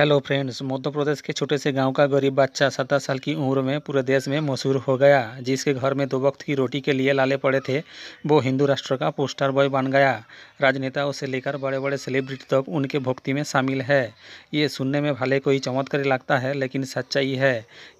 hello friends मध्य प्रदेश के छोटे से गांव का गरीब बच्चा सत्रह साल की उम्र में पूरे देश में मशहूर हो गया जिसके घर में दो वक्त की रोटी के लिए लाले पड़े थे वो हिंदू राष्ट्र का पोस्टर बॉय बन गया राजनेताओं से लेकर बड़े बड़े सेलिब्रिटी तक उनके भक्ति में शामिल है ये सुनने में भले कोई चमत्कारी लगता है लेकिन सच्चाई है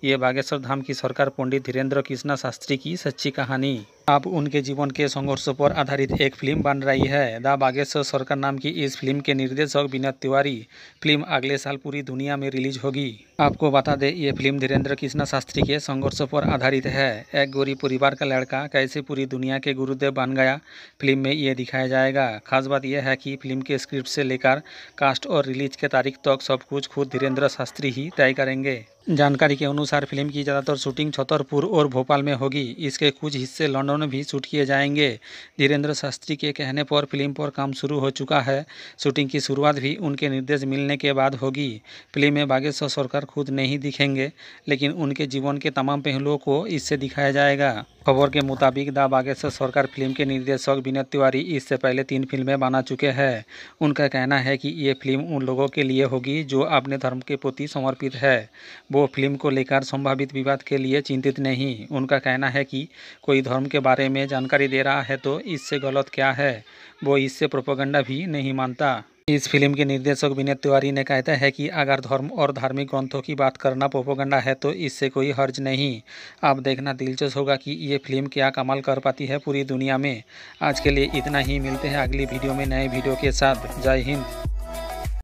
ये बागेश्वर धाम की सरकार पंडित धीरेन्द्र कृष्णा शास्त्री की सच्ची कहानी अब उनके जीवन के संघर्षों पर आधारित एक फिल्म बन रही है द बागेश्वर सरकार नाम की इस फिल्म के निर्देशक विनोद तिवारी फिल्म अगले साल पूरी दुनिया में रिलीज होगी आपको बता दें ये फिल्म धीरेन्द्र कृष्णा शास्त्री के संघर्षों पर आधारित है एक गरीब परिवार का लड़का कैसे पूरी दुनिया के गुरुदेव बन गया फिल्म में ये दिखाया जाएगा खास बात यह है कि फिल्म के स्क्रिप्ट से लेकर कास्ट और रिलीज के तारीख तक तो सब कुछ खुद धीरेन्द्र शास्त्री ही तय करेंगे जानकारी के अनुसार फिल्म की ज़्यादातर शूटिंग छतरपुर और भोपाल में होगी इसके कुछ हिस्से लंदन में भी शूट किए जाएंगे धीरेन्द्र शास्त्री के कहने पर फिल्म पर काम शुरू हो चुका है शूटिंग की शुरुआत भी उनके निर्देश मिलने के बाद होगी फिल्म में बागेश्वर सरकार खुद नहीं दिखेंगे लेकिन उनके जीवन के तमाम पहलुओं को इससे दिखाया जाएगा खबर के मुताबिक दा बागेश्वर सरकार फिल्म के निर्देशक विनोद तिवारी इससे पहले तीन फिल्में बना चुके हैं उनका कहना है कि ये फिल्म उन लोगों के लिए होगी जो अपने धर्म के प्रति समर्पित है वो फिल्म को लेकर संभावित विवाद के लिए चिंतित नहीं उनका कहना है कि कोई धर्म के बारे में जानकारी दे रहा है तो इससे गलत क्या है वो इससे प्रोपोगंडा भी नहीं मानता इस फिल्म के निर्देशक विनय तिवारी ने कहता है कि अगर धर्म और धार्मिक ग्रंथों की बात करना पोपोगंडा है तो इससे कोई हर्ज नहीं अब देखना दिलचस्प होगा कि ये फिल्म क्या कमाल कर पाती है पूरी दुनिया में आज के लिए इतना ही मिलते हैं अगली वीडियो में नए वीडियो के साथ जय हिंद